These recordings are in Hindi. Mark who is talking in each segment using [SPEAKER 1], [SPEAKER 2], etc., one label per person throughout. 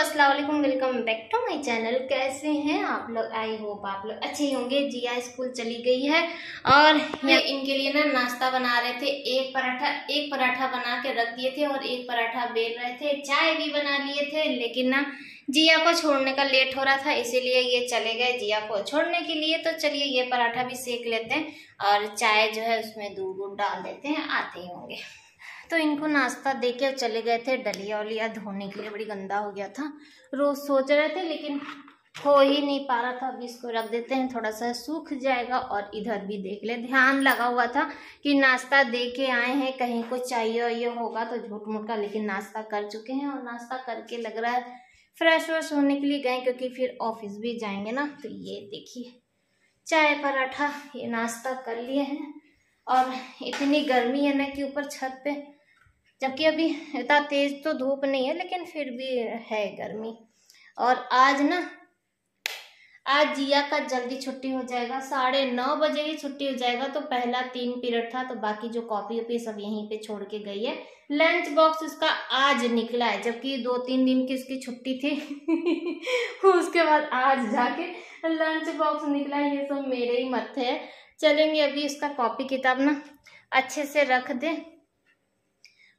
[SPEAKER 1] अस्सलाम वालेकुम welcome back to my channel कैसे हैं आप लोग आई होप आप लोग अच्छे होंगे जिया स्कूल चली गई है और हाँ। इनके लिए ना नाश्ता बना रहे थे एक पराठा एक पराठा बना के रख दिए थे और एक पराठा बेल रहे थे चाय भी बना लिए थे लेकिन ना जिया को छोड़ने का लेट हो रहा था इसीलिए ये चले गए जिया को छोड़ने के लिए तो चलिए ये पराठा भी सेक लेते हैं और चाय जो है उसमें दूध दूध डाल देते हैं आते ही होंगे तो इनको नाश्ता दे के चले गए थे डलिया वलिया धोने के लिए बड़ी गंदा हो गया था रोज़ सोच रहे थे लेकिन हो ही नहीं पा रहा था अब इसको रख देते हैं थोड़ा सा सूख जाएगा और इधर भी देख ले ध्यान लगा हुआ था कि नाश्ता दे के आए हैं कहीं को चाहिए ये होगा तो झूठ मूठ का लेकिन नाश्ता कर चुके हैं और नाश्ता करके लग रहा है फ्रेश व्रेश होने के लिए गए क्योंकि फिर ऑफिस भी जाएंगे ना तो ये देखिए चाय पराठा ये नाश्ता कर लिए हैं और इतनी गर्मी है ना कि ऊपर छत पे जबकि अभी इतना तेज तो धूप नहीं है लेकिन फिर भी है गर्मी और आज ना आज जिया का जल्दी छुट्टी हो जाएगा साढ़े नौ बजे ही छुट्टी हो जाएगा तो पहला तीन पीरियड था तो बाकी जो कॉपी वॉपी सब यहीं पे छोड़ के गई है लंच बॉक्स उसका आज निकला है जबकि दो तीन दिन की उसकी छुट्टी थी उसके बाद आज जाके लंच बॉक्स निकला ये सब मेरे ही मत है चलेंगे अभी उसका कॉपी किताब ना अच्छे से रख दे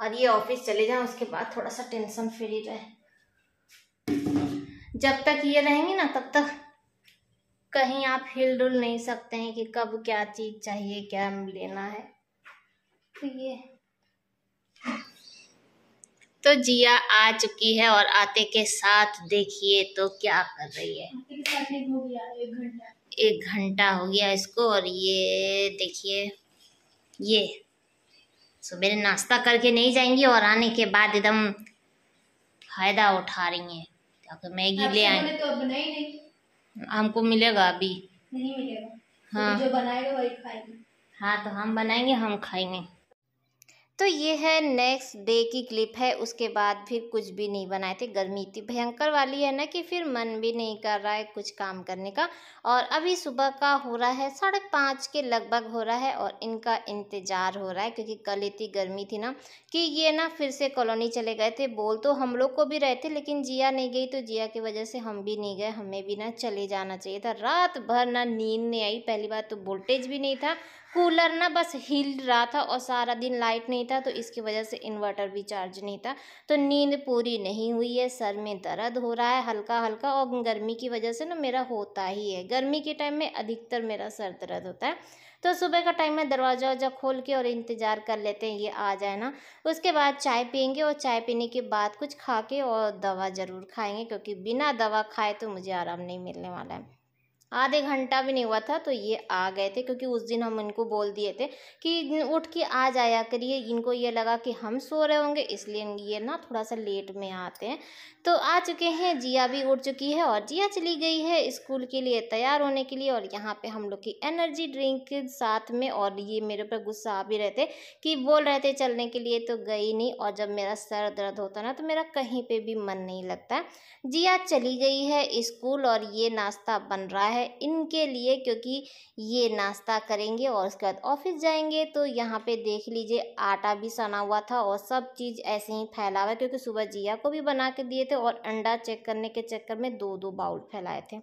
[SPEAKER 1] और ये ऑफिस चले जाएं उसके बाद थोड़ा सा टेंशन फ्री रहे जब तक ये रहेंगे ना तब तक कहीं आप हिल डुल नहीं सकते हैं कि कब क्या चीज़ चाहिए क्या लेना है तो ये तो जिया आ चुकी है और आते के साथ देखिए तो क्या कर रही है एक घंटा हो गया इसको और ये देखिए ये सुबह नाश्ता करके नहीं जाएंगी और आने के बाद एकदम फायदा उठा रही है ताकि मैगी ले आएंगे तो हमको मिलेगा अभी नहीं मिलेगा हाँ तो जो बनाएगा वही खाएगी हाँ तो हम बनाएंगे हम खाएंगे तो ये है नेक्स्ट डे की क्लिप है उसके बाद फिर कुछ भी नहीं बनाए थे गर्मी इतनी भयंकर वाली है ना कि फिर मन भी नहीं कर रहा है कुछ काम करने का और अभी सुबह का हो रहा है साढ़े पाँच के लगभग हो रहा है और इनका इंतज़ार हो रहा है क्योंकि कल इतनी गर्मी थी ना कि ये ना फिर से कॉलोनी चले गए थे बोल तो हम लोग को भी रहे थे लेकिन जिया नहीं गई तो जिया की वजह से हम भी नहीं गए हमें भी ना चले जाना चाहिए था रात भर ना नींद नहीं आई पहली बार तो वोल्टेज भी नहीं था कूलर ना बस हिल रहा था और सारा दिन लाइट नहीं था तो इसकी वजह से इन्वर्टर भी चार्ज नहीं था तो नींद पूरी नहीं हुई है सर में दर्द हो रहा है हल्का हल्का और गर्मी की वजह से ना मेरा होता ही है गर्मी के टाइम में अधिकतर मेरा सर दर्द होता है तो सुबह का टाइम में दरवाज़ा वरजा खोल के और इंतज़ार कर लेते हैं ये आ जाए ना उसके बाद चाय पियेंगे और चाय पीने के बाद कुछ खा के और दवा ज़रूर खाएँगे क्योंकि बिना दवा खाए तो मुझे आराम नहीं मिलने वाला है आधे घंटा भी नहीं हुआ था तो ये आ गए थे क्योंकि उस दिन हम इनको बोल दिए थे कि उठ के आ जाया करिए इनको ये लगा कि हम सो रहे होंगे इसलिए ये ना थोड़ा सा लेट में आते हैं तो आ चुके हैं जिया भी उठ चुकी है और जिया चली गई है स्कूल के लिए तैयार होने के लिए और यहाँ पे हम लोग की एनर्जी ड्रिंक साथ में और ये मेरे ऊपर गुस्सा आ भी रहते कि बोल रहे थे चलने के लिए तो गई नहीं और जब मेरा सर दर्द होता ना तो मेरा कहीं पर भी मन नहीं लगता जिया चली गई है स्कूल और ये नाश्ता बन रहा है है इनके लिए क्योंकि ये नाश्ता करेंगे और उसके बाद ऑफिस जाएंगे तो यहाँ पे देख लीजिए आटा भी सना हुआ था और सब चीज़ ऐसे ही फैला हुआ क्योंकि सुबह जिया को भी बना के दिए थे और अंडा चेक करने के चक्कर में दो दो बाउल फैलाए थे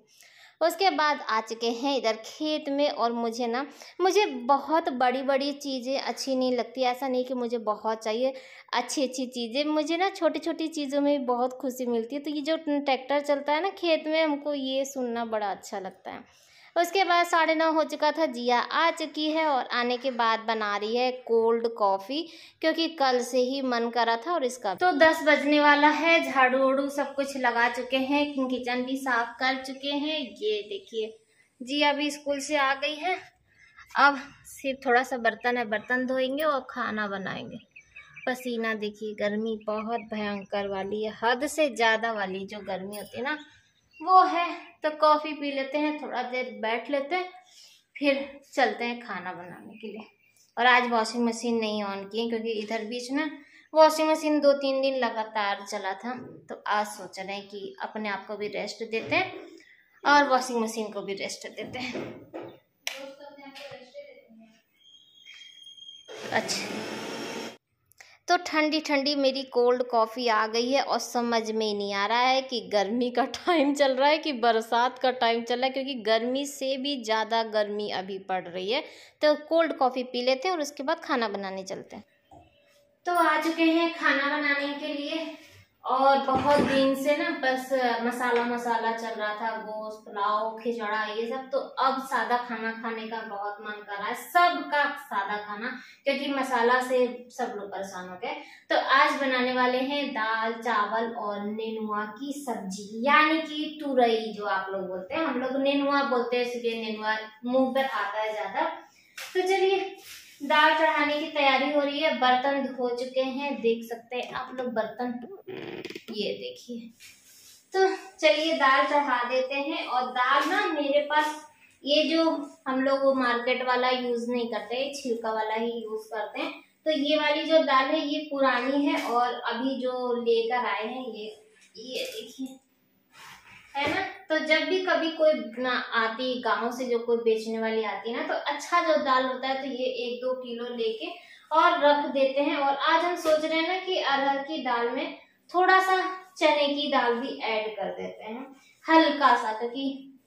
[SPEAKER 1] उसके बाद आ चुके हैं इधर खेत में और मुझे ना मुझे बहुत बड़ी बड़ी चीज़ें अच्छी नहीं लगती ऐसा नहीं कि मुझे बहुत चाहिए अच्छी अच्छी चीज़ें मुझे ना छोटी छोटी चीज़ों में बहुत खुशी मिलती है तो ये जो ट्रैक्टर चलता है ना खेत में हमको ये सुनना बड़ा अच्छा लगता है उसके बाद साढ़े नौ हो चुका था जिया आ चुकी है और आने के बाद बना रही है कोल्ड कॉफ़ी क्योंकि कल से ही मन करा था और इसका तो दस बजने वाला है झाड़ू उड़ू सब कुछ लगा चुके हैं किचन भी साफ कर चुके हैं ये देखिए जी अभी स्कूल से आ गई है अब सिर्फ थोड़ा सा बर्तन है बर्तन धोएंगे और खाना बनाएंगे पसीना देखिए गर्मी बहुत भयंकर वाली है हद से ज़्यादा वाली जो गर्मी होती है ना वो है तो कॉफ़ी पी लेते हैं थोड़ा देर बैठ लेते हैं फिर चलते हैं खाना बनाने के लिए और आज वॉशिंग मशीन नहीं ऑन की क्योंकि इधर बीच में वॉशिंग मशीन दो तीन दिन लगातार चला था तो आज सोच रहे हैं कि अपने आप को भी रेस्ट देते हैं और वॉशिंग मशीन को भी रेस्ट देते हैं अच्छा ठंडी ठंडी मेरी कोल्ड कॉफ़ी आ गई है और समझ में नहीं आ रहा है कि गर्मी का टाइम चल रहा है कि बरसात का टाइम चल रहा है क्योंकि गर्मी से भी ज़्यादा गर्मी अभी पड़ रही है तो कोल्ड कॉफ़ी पी लेते हैं और उसके बाद खाना बनाने चलते हैं तो आ चुके हैं खाना बनाने के लिए और बहुत दिन से ना बस मसाला मसाला चल रहा था गोश्त पुलाव खिचड़ा ये सब तो अब सादा खाना खाने का बहुत मन कर रहा है सबका सादा खाना क्योंकि मसाला से सब लोग परेशान हो गए तो आज बनाने वाले हैं दाल चावल और नेनुआ की सब्जी यानी कि तुरई जो आप लोग बोलते हैं हम लोग नेनुआ बोलते हैं इसलिए नेनुआ मुंह पर आता है ज्यादा तो चलिए दाल चढ़ाने की तैयारी हो रही है बर्तन धो चुके हैं देख सकते हैं आप लोग बर्तन ये देखिए तो चलिए दाल चढ़ा देते हैं और दाल ना मेरे पास ये जो हम लोग वो मार्केट वाला यूज नहीं करते छिलका वाला ही यूज करते हैं तो ये वाली जो दाल है ये पुरानी है और अभी जो लेकर आए हैं ये ये देखिए है ना तो जब भी कभी कोई ना आती गांव से जो कोई बेचने वाली आती है ना तो अच्छा जो दाल होता है तो ये एक दो किलो लेके और रख देते हैं और आज हम सोच रहे हैं ना कि अरहर की दाल में थोड़ा सा चने की दाल भी ऐड कर देते हैं हल्का सा क्योंकि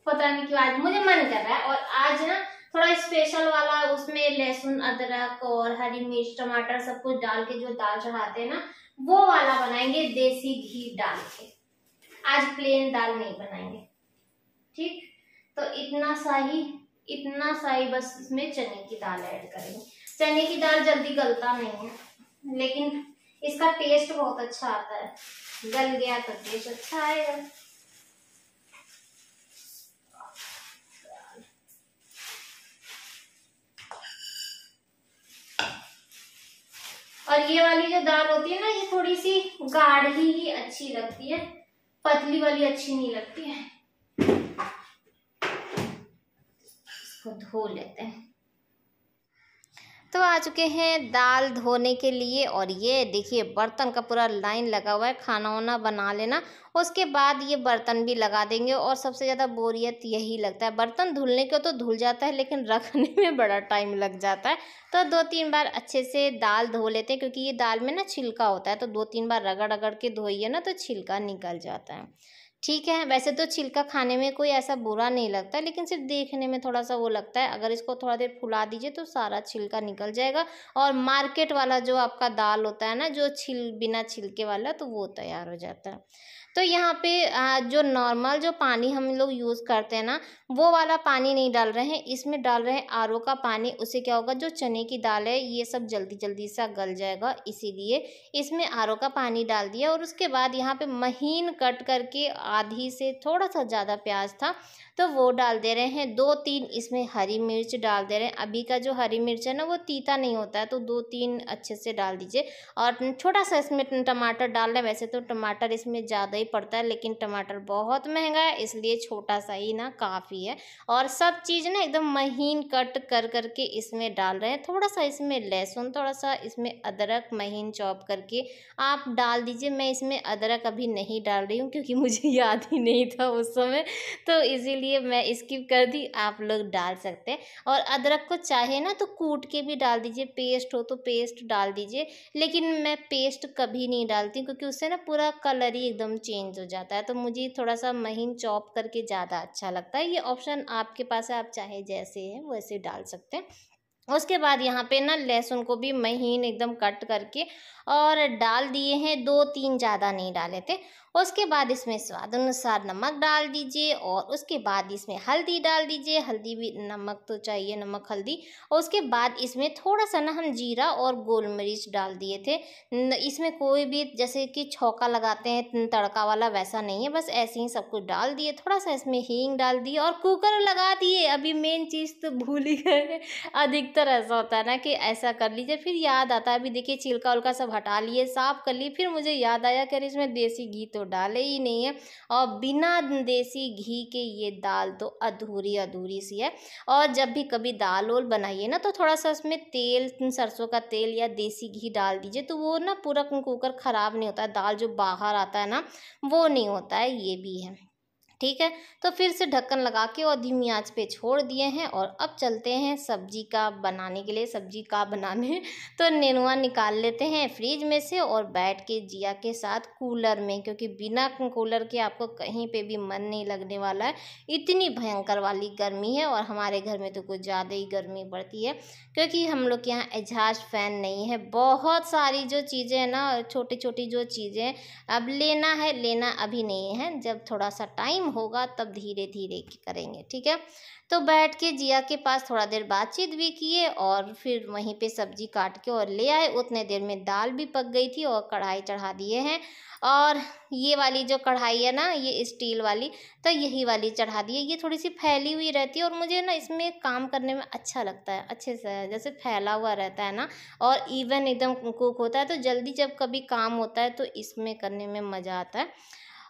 [SPEAKER 1] पता नहीं क्यों आज मुझे मन कर रहा है और आज ना थोड़ा स्पेशल वाला उसमें लहसुन अदरक और हरी मिर्च टमाटर सब कुछ डाल के जो दाल चढ़ाते हैं ना वो वाला बनाएंगे देसी घी डाल के आज प्लेन दाल नहीं बनाएंगे ठीक तो इतना सा ही इतना सा ही बस इसमें चने की दाल ऐड करेंगे चने की दाल जल्दी गलता नहीं है लेकिन इसका टेस्ट बहुत अच्छा आता है गल गया तो टेस्ट अच्छा आएगा और ये वाली जो दाल होती है ना ये थोड़ी सी गाढ़ी ही अच्छी लगती है पतली वाली अच्छी नहीं लगती है इसको धो लेते हैं तो आ चुके हैं दाल धोने के लिए और ये देखिए बर्तन का पूरा लाइन लगा हुआ है खाना वाना बना लेना उसके बाद ये बर्तन भी लगा देंगे और सबसे ज़्यादा बोरियत यही लगता है बर्तन धुलने को तो धुल जाता है लेकिन रखने में बड़ा टाइम लग जाता है तो दो तीन बार अच्छे से दाल धो लेते हैं क्योंकि ये दाल में ना छिलका होता है तो दो तीन बार रगड़ रगड़ के धोइए ना तो छिलका निकल जाता है ठीक है वैसे तो छिलका खाने में कोई ऐसा बुरा नहीं लगता लेकिन सिर्फ देखने में थोड़ा सा वो लगता है अगर इसको थोड़ा देर फुला दीजिए तो सारा छिलका निकल जाएगा और मार्केट वाला जो आपका दाल होता है ना जो छिल बिना छिलके वाला तो वो तैयार हो जाता है तो यहाँ पे जो नॉर्मल जो पानी हम लोग यूज़ करते हैं ना वो वाला पानी नहीं डाल रहे हैं इसमें डाल रहे हैं आर का पानी उसे क्या होगा जो चने की दाल है ये सब जल्दी जल्दी सा गल जाएगा इसीलिए इसमें आर का पानी डाल दिया और उसके बाद यहाँ पे महीन कट करके आधी से थोड़ा सा ज़्यादा प्याज था तो वो डाल दे रहे हैं दो तीन इसमें हरी मिर्च डाल दे रहे हैं अभी का जो हरी मिर्च है ना वो तीता नहीं होता है तो दो तीन अच्छे से डाल दीजिए और छोटा सा इसमें टमाटर डाल रहे हैं वैसे तो टमाटर इसमें ज़्यादा ही पड़ता है लेकिन टमाटर बहुत महंगा है इसलिए छोटा सा ही ना काफ़ी है और सब चीज़ ना एकदम महीन कट कर करके इसमें डाल रहे हैं थोड़ा सा इसमें लहसुन थोड़ा सा इसमें अदरक महीन चॉप करके आप डाल दीजिए मैं इसमें अदरक अभी नहीं डाल रही हूँ क्योंकि मुझे याद ही नहीं था उस समय तो इसीलिए मैं स्किप कर दी आप लोग डाल सकते हैं और अदरक को चाहे ना तो कूट के भी डाल दीजिए पेस्ट हो तो पेस्ट डाल दीजिए लेकिन मैं पेस्ट कभी नहीं डालती क्योंकि उससे ना पूरा कलर ही एकदम चेंज हो जाता है तो मुझे थोड़ा सा महीन चॉप करके ज़्यादा अच्छा लगता है ये ऑप्शन आपके पास है आप चाहे जैसे हैं वैसे डाल सकते हैं उसके बाद यहाँ पे ना लहसुन को भी महीन एकदम कट करके और डाल दिए हैं दो तीन ज़्यादा नहीं डाले थे उसके बाद इसमें स्वाद अनुसार नमक डाल दीजिए और उसके बाद इसमें हल्दी डाल दीजिए हल्दी भी नमक तो चाहिए नमक हल्दी और उसके बाद इसमें थोड़ा सा ना हम जीरा और गोल मिर्च डाल दिए थे इसमें कोई भी जैसे कि छौका लगाते हैं तड़का वाला वैसा नहीं है बस ऐसे ही सब कुछ डाल दिए थोड़ा सा इसमें हींग डाल दिए और कुकर लगा दिए अभी मेन चीज़ तो भूल ही गए अधिकतर अधिकतर ऐसा होता है ना कि ऐसा कर लीजिए फिर याद आता है अभी देखिए छिलका उलका सब हटा लिए साफ कर लिए फिर मुझे याद आया कि अरे इसमें देसी घी तो डाले ही नहीं है और बिना देसी घी के ये दाल तो अधूरी अधूरी सी है और जब भी कभी दाल ओल बनाइए ना तो थोड़ा सा उसमें तेल सरसों का तेल या देसी घी डाल दीजिए तो वो ना पूरा कुकर ख़राब नहीं होता है दाल जो बाहर आता है ना वो नहीं होता है ये भी है ठीक है तो फिर से ढक्कन लगा के और धीमी आंच पे छोड़ दिए हैं और अब चलते हैं सब्जी का बनाने के लिए सब्जी का बनाने तो नेनुआ निकाल लेते हैं फ्रिज में से और बैठ के जिया के साथ कूलर में क्योंकि बिना कूलर के आपको कहीं पे भी मन नहीं लगने वाला है इतनी भयंकर वाली गर्मी है और हमारे घर में तो कुछ ज़्यादा ही गर्मी पड़ती है क्योंकि हम लोग के यहाँ एजाज फ़ैन नहीं है बहुत सारी जो चीज़ें हैं ना छोटी छोटी जो चीज़ें अब लेना है लेना अभी नहीं है जब थोड़ा सा टाइम होगा तब धीरे धीरे करेंगे ठीक है तो बैठ के जिया के पास थोड़ा देर बातचीत भी किए और फिर वहीं पे सब्जी काट के और ले आए उतने देर में दाल भी पक गई थी और कढ़ाई चढ़ा दिए हैं और ये वाली जो कढ़ाई है ना ये स्टील वाली तो यही वाली चढ़ा दी है ये थोड़ी सी फैली हुई रहती है और मुझे ना इसमें काम करने में अच्छा लगता है अच्छे से जैसे फैला हुआ रहता है ना और इवन एकदम कुक होता है तो जल्दी जब कभी काम होता है तो इसमें करने में मज़ा आता है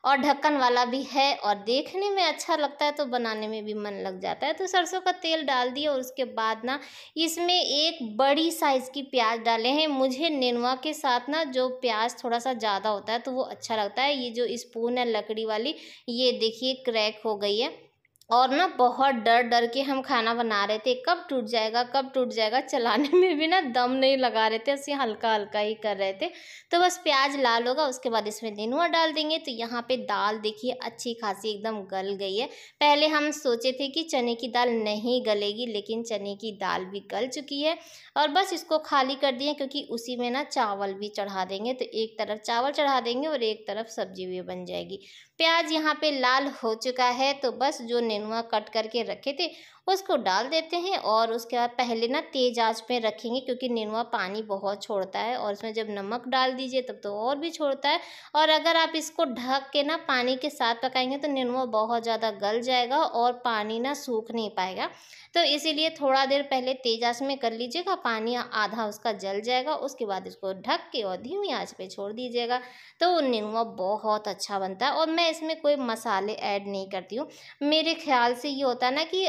[SPEAKER 1] और ढक्कन वाला भी है और देखने में अच्छा लगता है तो बनाने में भी मन लग जाता है तो सरसों का तेल डाल दिया और उसके बाद ना इसमें एक बड़ी साइज़ की प्याज डाले हैं मुझे नेनुआ के साथ ना जो प्याज थोड़ा सा ज़्यादा होता है तो वो अच्छा लगता है ये जो स्पून है लकड़ी वाली ये देखिए क्रैक हो गई है और ना बहुत डर डर के हम खाना बना रहे थे कब टूट जाएगा कब टूट जाएगा चलाने में भी ना दम नहीं लगा रहे थे ऐसे हल्का हल्का ही कर रहे थे तो बस प्याज लाल होगा उसके बाद इसमें नेनुआ डाल देंगे तो यहाँ पे दाल देखिए अच्छी खासी एकदम गल गई है पहले हम सोचे थे कि चने की दाल नहीं गलेगी लेकिन चने की दाल भी गल चुकी है और बस इसको खाली कर दिए क्योंकि उसी में ना चावल भी चढ़ा देंगे तो एक तरफ चावल चढ़ा देंगे और एक तरफ सब्जी भी बन जाएगी प्याज यहाँ पर लाल हो चुका है तो बस जो नेनुआ कट करके रखे थे उसको डाल देते हैं और उसके बाद पहले ना तेज़ आंच पे रखेंगे क्योंकि नेनुआ पानी बहुत छोड़ता है और उसमें जब नमक डाल दीजिए तब तो और भी छोड़ता है और अगर आप इसको ढक के ना पानी के साथ पकाएंगे तो नेनुआ बहुत ज़्यादा गल जाएगा और पानी ना सूख नहीं पाएगा तो इसीलिए थोड़ा देर पहले तेज आँच में कर लीजिएगा पानी आधा उसका जल जाएगा उसके बाद इसको ढक के और धीमी आँच पर छोड़ दीजिएगा तो नेनुआ बहुत अच्छा बनता है और मैं इसमें कोई मसाले ऐड नहीं करती हूँ मेरे ख्याल से ये होता है ना कि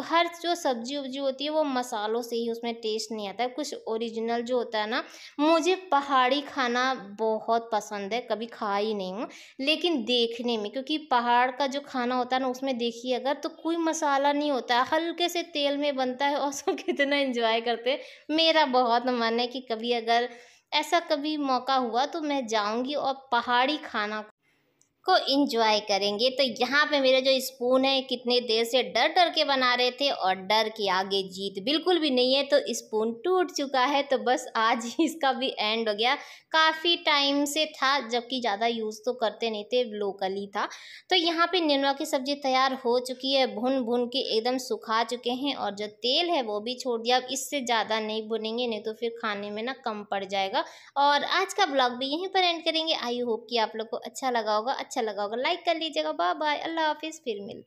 [SPEAKER 1] मतलब हर जो सब्जी उब्जी होती है वो मसालों से ही उसमें टेस्ट नहीं आता है कुछ ओरिजिनल जो होता है ना मुझे पहाड़ी खाना बहुत पसंद है कभी खा ही नहीं हूँ लेकिन देखने में क्योंकि पहाड़ का जो खाना होता है ना उसमें देखिए अगर तो कोई मसाला नहीं होता हल्के से तेल में बनता है और सब कितना इंजॉय करते हैं मेरा बहुत मन है कि कभी अगर ऐसा कभी मौका हुआ तो मैं जाऊंगी और पहाड़ी खाना को इंजॉय करेंगे तो यहाँ पे मेरा जो स्पून है कितने देर से डर डर के बना रहे थे और डर के आगे जीत बिल्कुल भी नहीं है तो स्पून टूट चुका है तो बस आज इसका भी एंड हो गया काफ़ी टाइम से था जबकि ज़्यादा यूज़ तो करते नहीं थे लोकली था तो यहाँ पे नेनुआ की सब्ज़ी तैयार हो चुकी है भुन भुन के एकदम सुखा चुके हैं और जो तेल है वो भी छोड़ दिया अब इससे ज़्यादा नहीं भुनेंगे नहीं तो फिर खाने में ना कम पड़ जाएगा और आज का ब्लॉग भी यहीं पर एंड करेंगे आई होप कि आप लोग को अच्छा लगा होगा अच्छा अच्छा लगा होगा लाइक कर लीजिएगा बाय बाय अल्लाह हाफिज़ फिर मिलते